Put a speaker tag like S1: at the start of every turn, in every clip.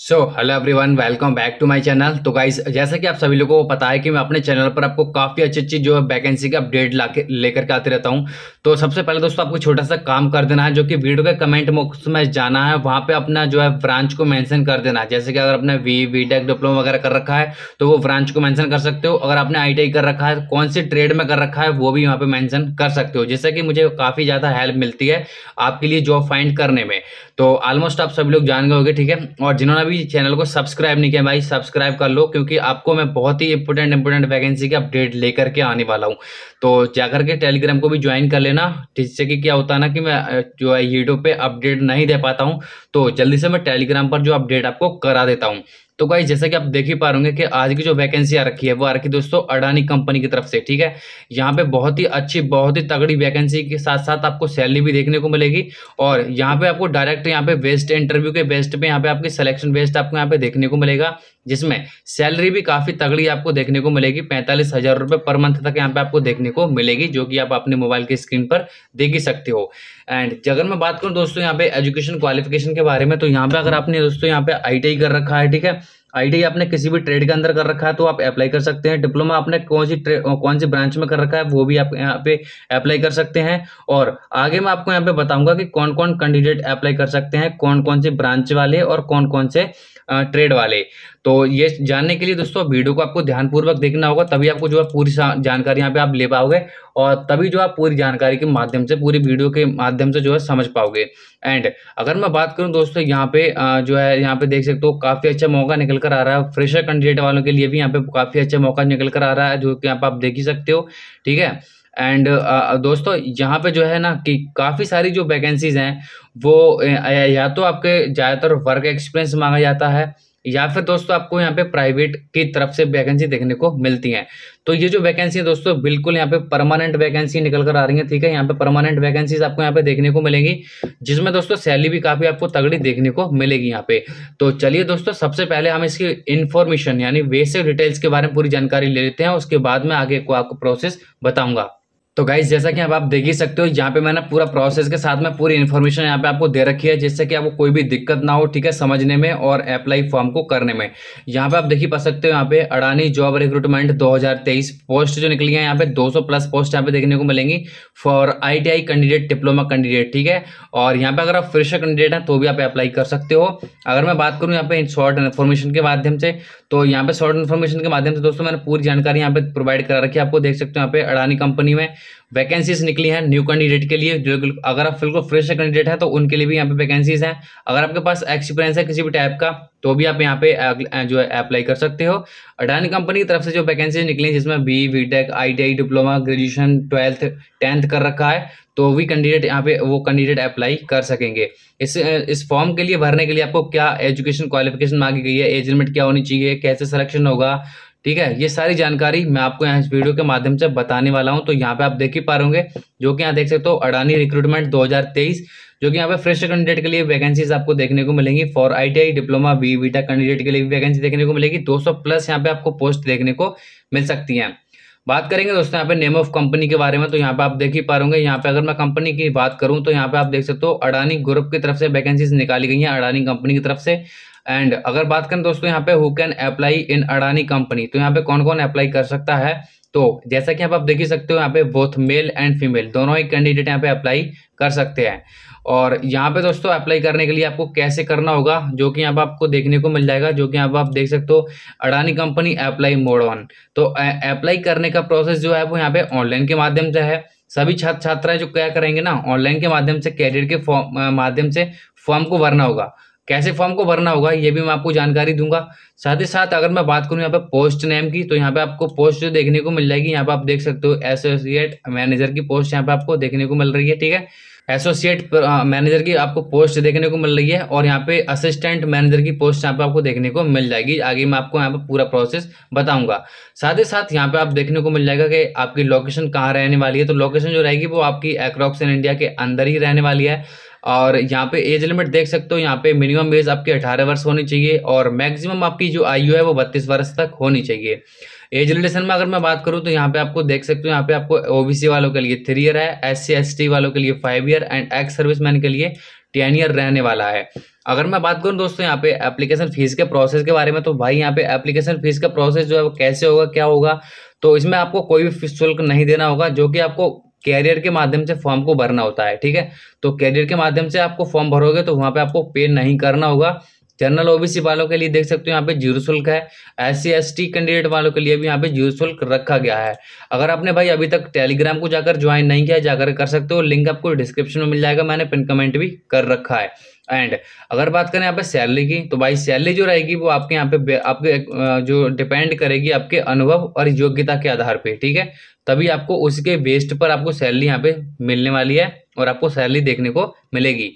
S1: so hello everyone welcome back to my channel तो guys जैसा कि आप सभी लोगों को पता है कि मैं अपने चैनल पर आपको काफ़ी अच्छी अच्छी जो है वैकेंसी के अपडेट ला के लेकर के आते रहता हूं तो सबसे पहले दोस्तों आपको छोटा सा काम कर देना है जो कि वीडियो के कमेंट बॉक्स में जाना है वहां पे अपना जो है ब्रांच को मैंशन कर देना है जैसे कि अगर आपने वी वी टेक डिप्लोमा वगैरह कर रखा है तो वो ब्रांच को मैंशन कर सकते हो अगर आपने आई कर रखा है कौन सी ट्रेड में कर रखा है वो भी यहाँ पर मैंशन कर सकते हो जिससे कि मुझे काफ़ी ज़्यादा हेल्प मिलती है आपके लिए जॉब फाइंड करने में तो ऑलमोस्ट आप सभी लोग जान गए होगे ठीक है और जिन्होंने जिन्होंने भी चैनल को सब्सक्राइब नहीं किया भाई सब्सक्राइब कर लो क्योंकि आपको मैं बहुत ही इंपोर्टेंट इंपोर्टेंट वैकेंसी के अपडेट लेकर के आने वाला हूँ तो जाकर के टेलीग्राम को भी ज्वाइन कर लेना जिससे कि क्या होता है ना कि मैं जो है यूट्यूब पर अपडेट नहीं दे पाता हूँ तो जल्दी से मैं टेलीग्राम पर जो अपडेट आपको करा देता हूँ तो गाइज जैसा कि आप देख ही पा रहे कि आज की जो वैकेंसी आ रखी है वो आ रखी दोस्तों अडानी कंपनी की तरफ से ठीक है यहाँ पे बहुत ही अच्छी बहुत ही तगड़ी वैकेंसी के साथ साथ आपको सैलरी भी देखने को मिलेगी और यहाँ पे आपको डायरेक्ट यहाँ पे बेस्ट इंटरव्यू के बेस्ट पे यहाँ पे आपकी सिलेक्शन बेस्ट आपको यहाँ पे देखने को मिलेगा जिसमें सैलरी भी काफ़ी तगड़ी आपको देखने को मिलेगी पैंतालीस हज़ार रुपये पर मंथ तक यहाँ पे आपको देखने को मिलेगी जो कि आप अपने मोबाइल की स्क्रीन पर देख ही सकते हो एंड अगर मैं बात करूँ दोस्तों यहाँ पे एजुकेशन क्वालिफिकेशन के बारे में तो यहाँ पे अगर आपने दोस्तों यहाँ पे आई कर रखा है ठीक है आईटी आपने किसी भी ट्रेड के अंदर कर रखा है तो आप अप्लाई कर सकते हैं डिप्लोमा आपने कौन सी कौन सी ब्रांच में कर रखा है वो भी आप यहाँ पे अप्लाई कर सकते हैं और आगे मैं आपको यहाँ पे बताऊंगा कि कौन कौन कैंडिडेट अप्लाई कर सकते हैं कौन कौन से ब्रांच वाले और कौन कौन से ट्रेड वाले तो ये जानने के लिए दोस्तों वीडियो को आपको ध्यानपूर्वक देखना होगा तभी आपको जो है पूरी जानकारी यहाँ पे आप ले पाओगे और तभी जो आप पूरी जानकारी के माध्यम से पूरी वीडियो के माध्यम से जो है समझ पाओगे एंड अगर मैं बात करूँ दोस्तों यहाँ पे जो है यहाँ पे देख सकते हो काफ़ी अच्छा मौका निकल कर आ रहा है फ्रेशर कैंडिडेट वालों के लिए भी यहाँ पे काफ़ी अच्छा मौका निकल कर आ रहा है जो कि आप देख ही सकते हो ठीक है एंड uh, uh, दोस्तों यहाँ पे जो है ना कि काफ़ी सारी जो वैकेंसीज़ हैं वो या तो आपके ज़्यादातर वर्क एक्सपीरियंस मांगा जाता है या फिर दोस्तों आपको यहाँ पे प्राइवेट की तरफ से वैकेंसी देखने को मिलती हैं तो ये जो वैकेंसी है दोस्तों बिल्कुल यहाँ पे परमानेंट वैकेंसी निकल कर आ रही है ठीक है यहाँ पे परमानेंट वैकेंसीज आपको यहाँ पे देखने को मिलेंगी जिसमें दोस्तों सैलरी भी काफ़ी आपको तगड़ी देखने को मिलेगी यहाँ पे तो चलिए दोस्तों सबसे पहले हम इसकी इन्फॉर्मेशन यानी बेसिक डिटेल्स के बारे में पूरी जानकारी ले लेते हैं उसके बाद में आगे को आपको प्रोसेस बताऊँगा तो गाइज जैसा कि आप देख ही सकते हो यहाँ पे मैंने पूरा प्रोसेस के साथ में पूरी इन्फॉर्मेशन यहाँ पे आपको दे रखी है जिससे कि आपको कोई भी दिक्कत ना हो ठीक है समझने में और अप्लाई फॉर्म को करने में यहाँ पे आप देख ही पा सकते हो यहाँ पे अडानी जॉब रिक्रूटमेंट 2023 पोस्ट जो निकली है यहाँ पे 200 प्लस पोस्ट यहाँ पे देखने को मिलेंगी for I candidate diploma candidate ठीक है और यहाँ पे अगर आप फ्रेशर कैंडिडेट हैं तो भी आप अप्लाई कर सकते हो अगर मैं बात करूँ यहाँ पे शॉर्ट इन्फॉर्मेशन के माध्यम से तो यहाँ पे शॉर्ट इन्फॉर्मेशन के माध्यम से दोस्तों मैंने पूरी जानकारी यहाँ पे प्रोवाइड करा रखी है आपको देख सकते हो यहाँ पे अडानी कंपनी में वैकेंसीज निकली हैं न्यू कैंडिडेट के लिए जो अगर आप बिल्कुल फ्रेश कैंडिडेट है तो उनके लिए भी यहाँ पे वैकेंसीज हैं अगर आपके पास एक्सपीरियंस है किसी भी टाइप का तो भी आप यहाँ पे जो है अप्लाई कर सकते हो अडानी कंपनी की तरफ से जो वैकेंसीज निकली जिसमें B V tech diploma graduation twelfth tenth कर रखा है तो भी कैंडिडेट यहाँ पे वो कैंडिडेट अप्लाई कर सकेंगे इस इस फॉर्म के लिए भरने के लिए आपको क्या एजुकेशन क्वालिफिकेशन मांगी गई है एज लिमिट क्या होनी चाहिए कैसे सिलेक्शन होगा ठीक है ये सारी जानकारी मैं आपको यहाँ इस वीडियो के माध्यम से बताने वाला हूँ तो यहाँ पे आप देख ही पा रहे जो कि यहाँ देख सकते हो अडानी रिक्रूटमेंट 2023 जो कि यहाँ पे फ्रेश कैंडिडेट के लिए वैकेंसीज आपको देखने को मिलेंगी for ITI diploma B beta candidate के लिए वैकेंसी देखने को मिलेगी दो प्लस यहाँ पे आपको पोस्ट देखने को मिल सकती है बात करेंगे दोस्तों यहाँ पे नेम ऑफ कंपनी के बारे में तो यहाँ पे आप देख ही पा रहे यहाँ पे अगर मैं कंपनी की बात करूँ तो यहाँ पे आप देख सकते हो अडानी ग्रुप की तरफ से वैकेंसीज निकाली गई हैं अडानी कंपनी की तरफ से एंड अगर बात करें दोस्तों यहाँ पे who can apply in Adani company तो यहाँ पे कौन कौन अप्लाई कर सकता है तो जैसा कि आप आप देख ही सकते हो यहाँ पे बोथ मेल एंड फीमेल दोनों ही कैंडिडेट यहाँ पे अप्लाई कर सकते हैं और यहाँ पे दोस्तों अप्लाई करने के लिए आपको कैसे करना होगा जो कि यहाँ पे आपको देखने को मिल जाएगा जो कि यहाँ पर आप देख सकते हो Adani company apply mode one तो अप्लाई करने का प्रोसेस जो है वो यहाँ पे ऑनलाइन के माध्यम से है सभी छात्र छात्राएं जो क्या करेंगे ना ऑनलाइन के माध्यम से कैरियर के फॉर्म माध्यम से फॉर्म को भरना होगा कैसे फॉर्म को भरना होगा ये भी मैं आपको जानकारी दूंगा साथ ही साथ अगर मैं बात करूँ यहाँ पे पोस्ट नेम की तो यहाँ पे आपको पोस्ट देखने को मिल जाएगी यहाँ पे आप देख सकते हो एसोसिएट मैनेजर की पोस्ट यहाँ पे आपको देखने को मिल रही है ठीक है एसोसिएट मैनेजर की आपको पोस्ट देखने को मिल रही है और यहाँ पे असिस्टेंट मैनेजर की पोस्ट यहाँ पे आपको देखने को मिल जाएगी आगे मैं आपको यहाँ पे पूरा प्रोसेस बताऊंगा साथ ही साथ यहाँ पे आप देखने को मिल जाएगा कि आपकी लोकेशन कहाँ रहने वाली है तो लोकेशन जो रहेगी वो आपकी एक्रॉक्स इन इंडिया के अंदर ही रहने वाली है और यहाँ पे एज लिमिट देख सकते हो यहाँ पे मिनिमम एज आपकी अठारह वर्ष होनी चाहिए और मैक्सिमम आपकी जो आयु है वो बत्तीस वर्ष तक होनी चाहिए एज रिलेशन में अगर मैं बात करूँ तो यहाँ पे आपको देख सकते हो यहाँ पे आपको ओबीसी वालों के लिए थ्री ईयर है एस सी वालों के लिए five year and ex man के लिए टेन ईयर रहने वाला है अगर मैं बात करूं दोस्तों यहाँ पे एप्लीकेशन फीस के प्रोसेस के बारे में तो भाई यहाँ पे एप्लीकेशन फीस का प्रोसेस जो है वो कैसे होगा क्या होगा तो इसमें आपको कोई भी शुल्क नहीं देना होगा जो कि आपको कैरियर के माध्यम से फॉर्म को भरना होता है ठीक है तो कैरियर के माध्यम से आपको फॉर्म भरोगे तो वहाँ पे आपको पे नहीं करना होगा जनरल ओबीसी वालों के लिए देख सकते हो यहाँ पे जीरो शुल्क है एस सी कैंडिडेट वालों के लिए भी यहाँ पे जीरो शुल्क रखा गया है अगर आपने भाई अभी तक टेलीग्राम को जाकर ज्वाइन नहीं किया जाकर कर सकते हो लिंक आपको डिस्क्रिप्शन में मिल जाएगा मैंने पिन कमेंट भी कर रखा है एंड अगर बात करें यहाँ पे सैलरी की तो भाई सैलरी जो रहेगी वो आपके यहाँ पे आपके जो डिपेंड करेगी आपके अनुभव और योग्यता के आधार पर ठीक है तभी आपको उसके बेस्ड पर आपको सैलरी यहाँ पे मिलने वाली है और आपको सैलरी देखने को मिलेगी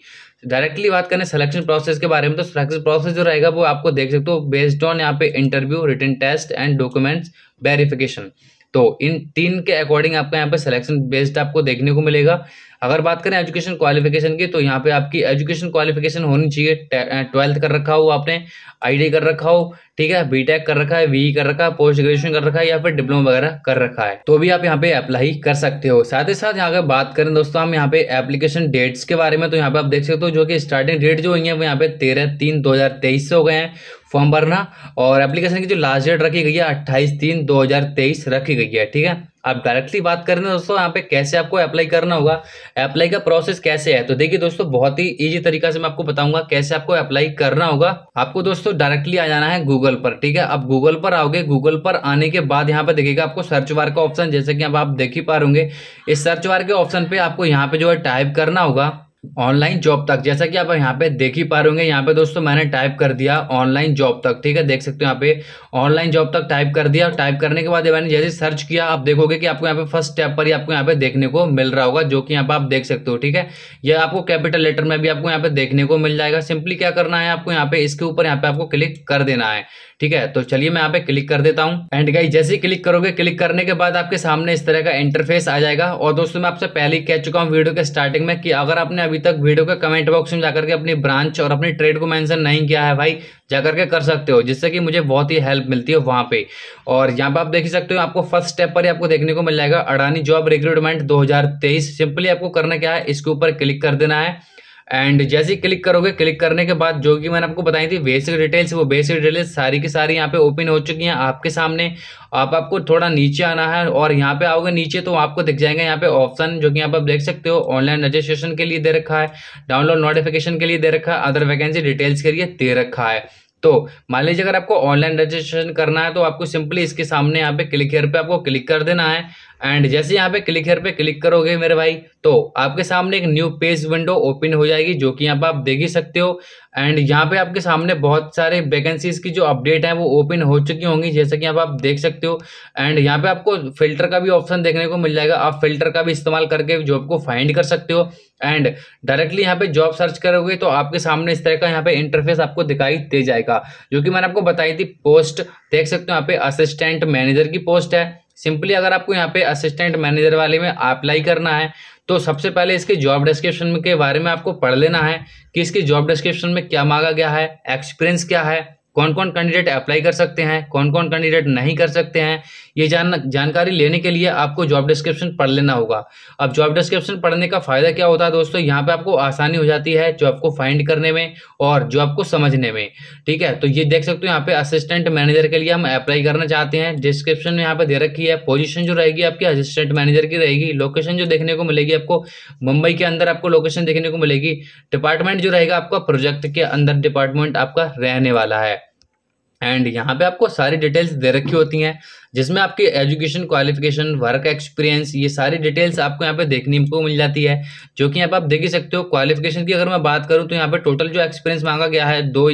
S1: डायरेक्टली बात करें सिलेक्शन प्रोसेस के बारे में तो सिलेक्शन प्रोसेस जो रहेगा वो आपको देख सकते हो बेस्ड ऑन यहाँ पे interview written test and documents verification तो इन तीन के अकॉर्डिंग आपका यहाँ पे सिलेक्शन बेस्ड आपको देखने को मिलेगा अगर बात करें एजुकेशन क्वालिफिकेशन की तो यहाँ पे आपकी एजुकेशन क्वालिफिकेशन होनी चाहिए ट्वेल्थ कर रखा हो आपने आईडी कर रखा हो ठीक है बीटेक कर रखा है वी e कर रखा है पोस्ट ग्रेजुएशन कर रखा है या फिर डिप्लोमा वगैरह कर रखा है तो भी आप यहाँ पे अप्लाई कर सकते हो साथ ही साथ यहाँ पे बात करें दोस्तों हम यहाँ पे एप्लीकेशन डेट्स के बारे में तो यहाँ पे आप देख सकते हो जो कि स्टार्टिंग डेट जो हुई है वो यहाँ पे तेरह तीन दो हजार तेईस से हो गए हैं फॉर्म भरना और एप्लीकेशन की जो लास्ट डेट रखी गई है अट्ठाईस तीन दो हजार तेईस रखी गई है ठीक है आप डायरेक्टली बात करें दोस्तों यहाँ पे कैसे आपको अप्लाई करना होगा अप्लाई का प्रोसेस कैसे है तो देखिए दोस्तों बहुत ही ईजी तरीका से मैं आपको बताऊंगा कैसे आपको अप्लाई करना होगा आपको दोस्तों डायरेक्टली आ जाना है गूगल पर ठीक है आप गूगल पर आओगे गूगल पर आने के बाद यहाँ पे देखिएगा आपको सर्च वार का ऑप्शन जैसे कि अब आप देख ही पा रहे इस सर्च वार के ऑप्शन पे आपको यहाँ पे जो है टाइप करना होगा ऑनलाइन जॉब तक जैसा कि आप यहाँ पे देख ही पा रहे होंगे यहाँ पे दोस्तों मैंने टाइप कर दिया ऑनलाइन जॉब तक ठीक है देख सकते हो यहाँ पे ऑनलाइन जॉब तक टाइप कर दिया टाइप करने के बाद मैंने जैसे सर्च किया आप देखोगे कि आपको यहाँ पे फर्स्ट स्टेप पर ही आपको यहाँ पे देखने को मिल रहा होगा जो कि यहाँ पे आप देख सकते हो ठीक है यह आपको कैपिटल लेटर में भी आपको यहाँ पे देखने को मिल जाएगा सिंपली क्या करना है आपको यहाँ पे इसके ऊपर यहाँ पे आपको क्लिक कर देना है ठीक है तो चलिए मैं यहाँ पे क्लिक कर देता हूँ एंड गाइस जैसे ही क्लिक करोगे क्लिक करने के बाद आपके सामने इस तरह का इंटरफेस आ जाएगा और दोस्तों मैं आपसे पहले कह चुका हूँ वीडियो के स्टार्टिंग में कि अगर आपने अभी अभी तक वीडियो के कमेंट बॉक्स में जाकर के अपनी ब्रांच और अपनी ट्रेड को मेंशन नहीं किया है भाई जाकर के कर सकते हो जिससे कि मुझे बहुत ही हेल्प मिलती है वहाँ पे और यहाँ पे आप देख सकते हो आपको फर्स्ट स्टेप पर ही आपको देखने को मिल जाएगा अडानी जॉब रिक्रूटमेंट दो सिंपली आपको करना क्या है इसके ऊपर क्लिक कर देना है एंड जैसे ही क्लिक करोगे क्लिक करने के बाद जो कि मैंने आपको बताई थी बेसिक डिटेल्स वो बेसिक डिटेल्स सारी की सारी यहाँ पे ओपन हो चुकी हैं आपके सामने आप आपको थोड़ा नीचे आना है और यहाँ पे आओगे नीचे तो आपको दिख जाएंगे यहाँ पे ऑप्शन जो कि यहाँ पे आप देख सकते हो ऑनलाइन रजिस्ट्रेशन के लिए दे रखा है डाउनलोड नोटिफिकेशन के लिए दे रखा है अदर वैकेंसी डिटेल्स के लिए दे रखा है तो मान लीजिए अगर आपको ऑनलाइन रजिस्ट्रेशन करना है तो आपको सिंपली इसके सामने यहाँ पे क्लिक हेयर पे आपको क्लिक कर देना है एंड जैसे यहाँ पे क्लिक हेयर पे क्लिक करोगे मेरे भाई तो आपके सामने एक न्यू पेज विंडो ओपन हो जाएगी जो कि यहाँ पे आप देख ही सकते हो एंड यहाँ पे आपके सामने बहुत सारे वैकेंसीज की जो अपडेट है वो ओपन हो चुकी होंगी जैसे कि यहाँ आप देख सकते हो एंड यहाँ पे आपको फिल्टर का भी ऑप्शन देखने को मिल जाएगा आप फिल्टर का भी इस्तेमाल करके जॉब को फाइंड कर सकते हो एंड डायरेक्टली यहाँ पे जॉब सर्च करोगे तो आपके सामने इस तरह का यहाँ पे इंटरफेस आपको दिखाई दे जाएगा जो कि मैंने आपको बताई थी पोस्ट देख सकते हो यहाँ पे असिस्टेंट मैनेजर की पोस्ट है सिंपली अगर आपको यहाँ पे असिस्टेंट मैनेजर वाले में अप्लाई करना है तो सबसे पहले इसके जॉब डिस्क्रिप्शन के बारे में आपको पढ़ लेना है कि इसके जॉब डिस्क्रिप्शन में क्या मांगा गया है एक्सपीरियंस क्या है कौन कौन कैंडिडेट अप्लाई कर सकते हैं कौन कौन कैंडिडेट नहीं कर सकते हैं ये जान जानकारी लेने के लिए आपको जॉब डिस्क्रिप्शन पढ़ लेना होगा अब जॉब डिस्क्रिप्शन पढ़ने का फ़ायदा क्या होता है दोस्तों यहाँ पे आपको आसानी हो जाती है जॉब को फाइंड करने में और जॉब को समझने में ठीक है तो ये देख सकते हो यहाँ पे असिस्टेंट मैनेजर के लिए हम अप्लाई करना चाहते हैं डिस्क्रिप्शन में यहाँ पे दे रखी है पोजिशन जो रहेगी आपकी असिस्टेंट मैनेजर की रहेगी लोकेशन जो देखने को मिलेगी आपको मुंबई के अंदर आपको लोकेशन देखने को मिलेगी डिपार्टमेंट जो रहेगा आपका प्रोजेक्ट के अंदर डिपार्टमेंट आपका रहने वाला है एंड यहाँ पे आपको सारी डिटेल्स दे रखी होती हैं जिसमें आपकी एजुकेशन क्वालिफिकेशन वर्क एक्सपीरियंस ये सारी डिटेल्स आपको यहाँ पे देखने को मिल जाती है जो कि यहाँ पे आप देख ही सकते हो क्वालिफिकेशन की अगर मैं बात करूँ तो यहाँ पे टोटल जो एक्सपीरियंस मांगा गया है दो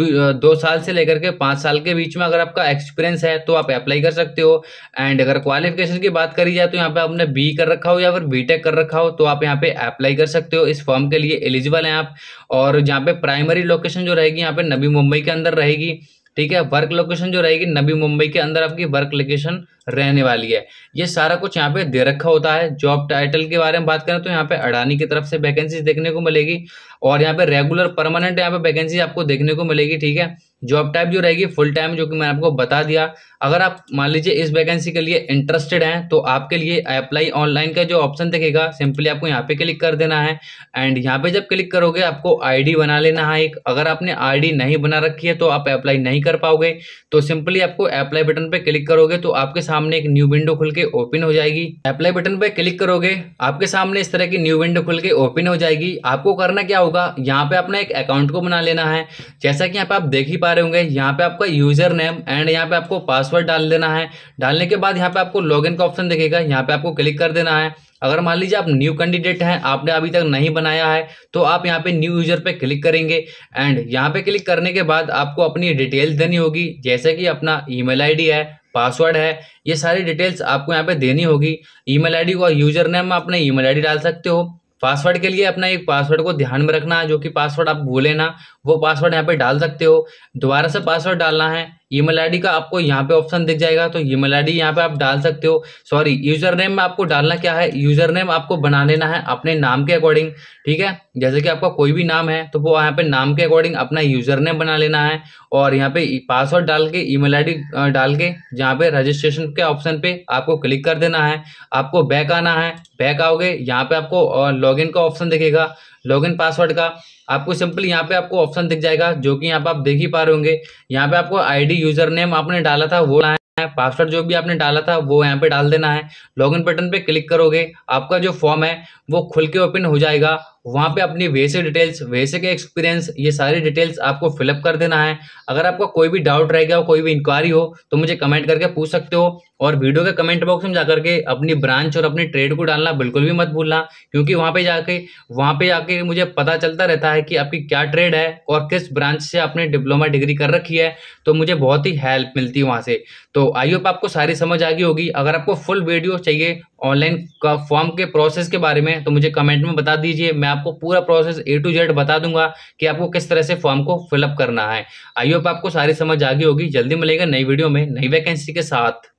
S1: दो साल से लेकर के पाँच साल के बीच में अगर आपका एक्सपीरियंस है तो आप अप्लाई कर सकते हो एंड अगर क्वालिफिकेशन की बात करी जाए तो यहाँ पे आपने बी कर रखा हो या फिर बीटेक कर रखा हो तो आप यहाँ पे अप्लाई कर सकते हो इस फॉर्म के लिए एलिजिबल हैं आप और यहाँ पे प्राइमरी लोकेशन जो रहेगी यहाँ पे नवी मुंबई के अंदर रहेगी ठीक है वर्क लोकेशन जो रहेगी नबी मुंबई के अंदर आपकी वर्क लोकेशन रहने वाली है ये सारा कुछ यहाँ पे दे रखा होता है जॉब टाइटल के बारे में बात करें तो यहाँ पे अडानी की तरफ से वैकेंसी देखने को मिलेगी और यहाँ पे रेगुलर परमानेंट यहाँ पे वैकेंसी आपको देखने को मिलेगी ठीक है जॉब टाइप जो रहेगी फुल टाइम जो कि मैंने आपको बता दिया अगर आप मान लीजिए इस वैकेंसी के लिए इंटरेस्टेड हैं तो आपके लिए अप्लाई ऑनलाइन का जो ऑप्शन देखेगा सिंपली आपको यहाँ पे क्लिक कर देना है एंड यहाँ पे जब क्लिक करोगे आपको आईडी बना लेना है एक अगर आपने आईडी नहीं बना रखी है तो आप अप्लाई नहीं कर पाओगे तो सिंपली आपको अप्लाई बटन पर क्लिक करोगे तो आपके सामने एक न्यू विंडो खुल के ओपन हो जाएगी अप्लाई बटन पर क्लिक करोगे आपके सामने इस तरह की न्यू विंडो खुल के ओपन हो जाएगी आपको करना क्या होगा यहाँ पे अपना एक अकाउंट को बना लेना है जैसा कि यहाँ पे आप देख ही पा रहे होंगे यहाँ पे आपका यूजर नेम एंड यहाँ पे आपको पासवर्ड डाल देना है डालने के बाद यहाँ पे आपको लॉग का ऑप्शन देखेगा यहाँ पे आपको क्लिक कर देना है अगर मान लीजिए आप न्यू कैंडिडेट हैं आपने अभी तक नहीं बनाया है तो आप यहाँ पे न्यू यूजर पे क्लिक करेंगे एंड यहाँ पे क्लिक करने के बाद आपको अपनी डिटेल्स देनी होगी जैसे कि अपना ईमेल आईडी है पासवर्ड है ये सारी डिटेल्स आपको यहाँ पे देनी होगी ईमेल आईडी और यूजर नेम आपने अपने ईमेल आईडी डाल सकते हो पासवर्ड के लिए अपना एक पासवर्ड को ध्यान में रखना जो कि पासवर्ड आप भूले ना वो पासवर्ड यहाँ पे डाल सकते हो दोबारा से पासवर्ड डालना है ईमेल आईडी का आपको यहाँ पे ऑप्शन दिख जाएगा तो ईमेल आईडी यहाँ पे आप डाल सकते हो सॉरी यूजर नेम में आपको डालना क्या है यूजर नेम आपको बना लेना है अपने नाम के अकॉर्डिंग ठीक है जैसे कि आपका कोई भी नाम है तो वो यहाँ पे नाम के अकॉर्डिंग अपना यूजर नेम बना लेना है और यहाँ पे पासवर्ड डाल के ईमेल आईडी डाल के जहाँ पे रजिस्ट्रेशन के ऑप्शन पे आपको क्लिक कर देना है आपको बैक आना है बैक आओगे यहाँ पे आपको लॉग का ऑप्शन दिखेगा लॉग पासवर्ड का आपको सिंपल यहाँ पे आपको ऑप्शन दिख जाएगा जो कि यहाँ पे आप देख ही पा रहे होंगे यहाँ पे आपको आईडी यूजर नेम आपने डाला था वो है पासवर्ड जो भी आपने डाला था वो यहाँ पे डाल देना है लॉगिन बटन पे क्लिक करोगे आपका जो फॉर्म है वो खुल के ओपन हो जाएगा वहाँ पे अपनी वैसे डिटेल्स वैसे के एक्सपीरियंस ये सारी डिटेल्स आपको फिलअप कर देना है अगर आपका कोई भी डाउट रहेगा कोई भी इंक्वायरी हो तो मुझे कमेंट करके पूछ सकते हो और वीडियो के कमेंट बॉक्स में जाकर के अपनी ब्रांच और अपनी ट्रेड को डालना बिल्कुल भी मत भूलना क्योंकि वहाँ पे जाके वहाँ पे जाके मुझे पता चलता रहता है कि आपकी क्या ट्रेड है और किस ब्रांच से आपने डिप्लोमा डिग्री कर रखी है तो मुझे बहुत ही हेल्प मिलती है वहाँ से तो आई होप आपको सारी समझ आ गई होगी अगर आपको फुल वीडियो चाहिए ऑनलाइन का फॉर्म के प्रोसेस के बारे में तो मुझे कमेंट में बता दीजिए मैं आपको पूरा प्रोसेस ए टू जेड बता दूंगा कि आपको किस तरह से फॉर्म को फिलअप करना है आई होप आपको सारी समझ आ गई होगी जल्दी मिलेगा नई वीडियो में नई वैकेंसी के साथ